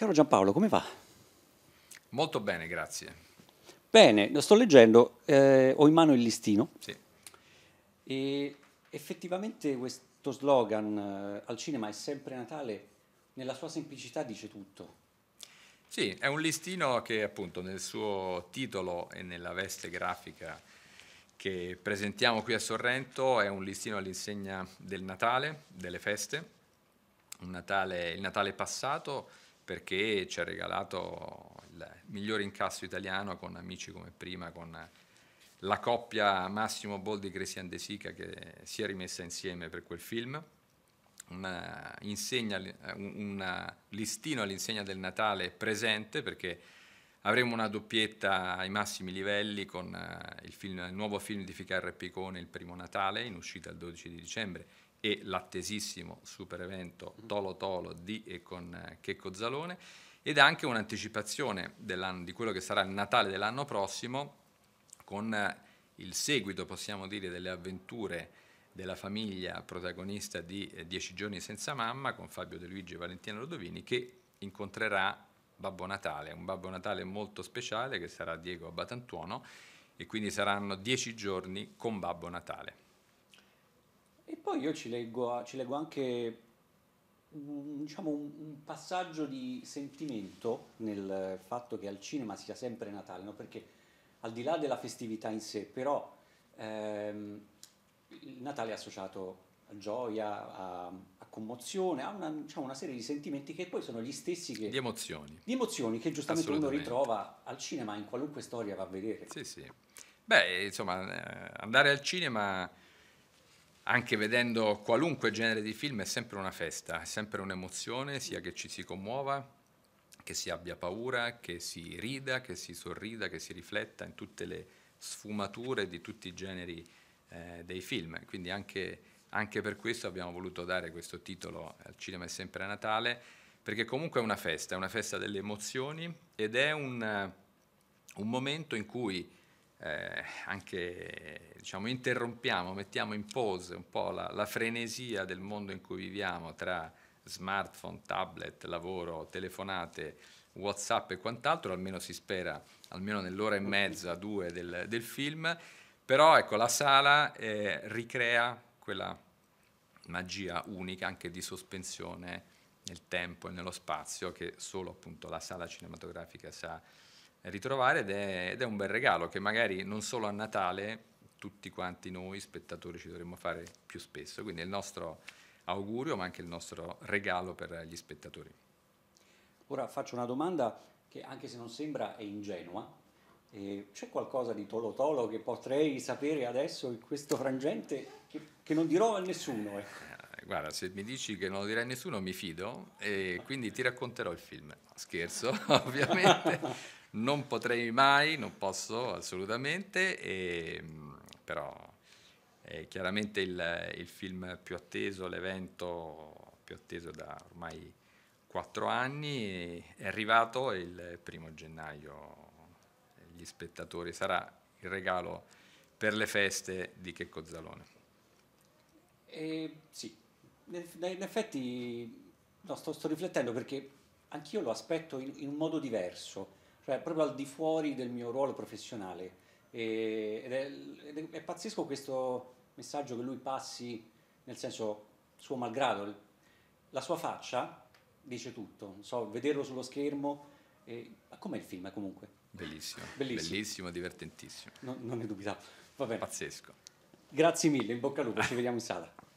Caro Giampaolo, come va? Molto bene, grazie. Bene, lo sto leggendo, eh, ho in mano il listino. Sì. E effettivamente questo slogan eh, al cinema è sempre Natale, nella sua semplicità dice tutto. Sì, è un listino che appunto nel suo titolo e nella veste grafica che presentiamo qui a Sorrento è un listino all'insegna del Natale, delle feste, Natale, il Natale passato perché ci ha regalato il migliore incasso italiano con amici come prima, con la coppia Massimo Boldi e Grecian De Sica che si è rimessa insieme per quel film. Una insegna, un, una listino all'insegna del Natale presente perché Avremo una doppietta ai massimi livelli con eh, il, film, il nuovo film di Ficarra e Picone, Il primo Natale, in uscita il 12 di dicembre, e l'attesissimo super evento mm. Tolo Tolo di e con eh, Checco Zalone, ed anche un'anticipazione di quello che sarà il Natale dell'anno prossimo, con eh, il seguito, possiamo dire, delle avventure della famiglia protagonista di Dieci giorni senza mamma, con Fabio De Luigi e Valentina Rodovini, che incontrerà Babbo Natale, un Babbo Natale molto speciale che sarà Diego Abatantuono e quindi saranno dieci giorni con Babbo Natale. E poi io ci leggo, ci leggo anche diciamo, un, passaggio di sentimento nel fatto che al cinema sia sempre Natale, no? perché al di là della festività in sé, però ehm, il Natale è associato gioia, a, a commozione, a una, diciamo, una, serie di sentimenti che poi sono gli stessi che... Di emozioni. Di emozioni che giustamente uno ritrova al cinema in qualunque storia va a vedere. Sì, sì. Beh, insomma, eh, andare al cinema, anche vedendo qualunque genere di film, è sempre una festa, è sempre un'emozione, sia che ci si commuova, che si abbia paura, che si rida, che si sorrida, che si rifletta in tutte le sfumature di tutti i generi eh, dei film. Quindi anche anche per questo abbiamo voluto dare questo titolo al cinema è sempre Natale, perché comunque è una festa, è una festa delle emozioni ed è un, un momento in cui eh, anche diciamo, interrompiamo, mettiamo in pause un po' la, la frenesia del mondo in cui viviamo tra smartphone, tablet, lavoro, telefonate, WhatsApp e quant'altro, almeno si spera, almeno nell'ora e mezza, due del, del film, però ecco la sala eh, ricrea quella magia unica anche di sospensione nel tempo e nello spazio che solo appunto la sala cinematografica sa ritrovare ed è, ed è un bel regalo che magari non solo a Natale tutti quanti noi spettatori ci dovremmo fare più spesso, quindi è il nostro augurio ma anche il nostro regalo per gli spettatori. Ora faccio una domanda che anche se non sembra è ingenua, e c'è qualcosa di Tolo Tolo che potrei sapere adesso in questo frangente che, che non dirò a nessuno? Ecco. Eh, guarda, se mi dici che non lo a nessuno mi fido e quindi ti racconterò il film. Scherzo, ovviamente. Non potrei mai, non posso assolutamente, e, mm, però è eh, chiaramente il, il, film più atteso, l'evento più atteso da ormai quattro anni, è arrivato il primo gennaio gli spettatori, sarà il regalo per le feste di Checco Zalone. Eh, sì, in effetti no, sto, sto, riflettendo perché anch'io lo aspetto in, in, un modo diverso, cioè proprio al di fuori del mio ruolo professionale. E, ed è, ed è pazzesco questo messaggio che lui passi, nel senso suo malgrado, la sua faccia dice tutto, so, vederlo sullo schermo e, ma com'è il film comunque? Bellissimo, bellissimo, bellissimo divertentissimo. No, non ne dubitavo. Pazzesco. Grazie mille, in bocca al lupo, ci vediamo in sala.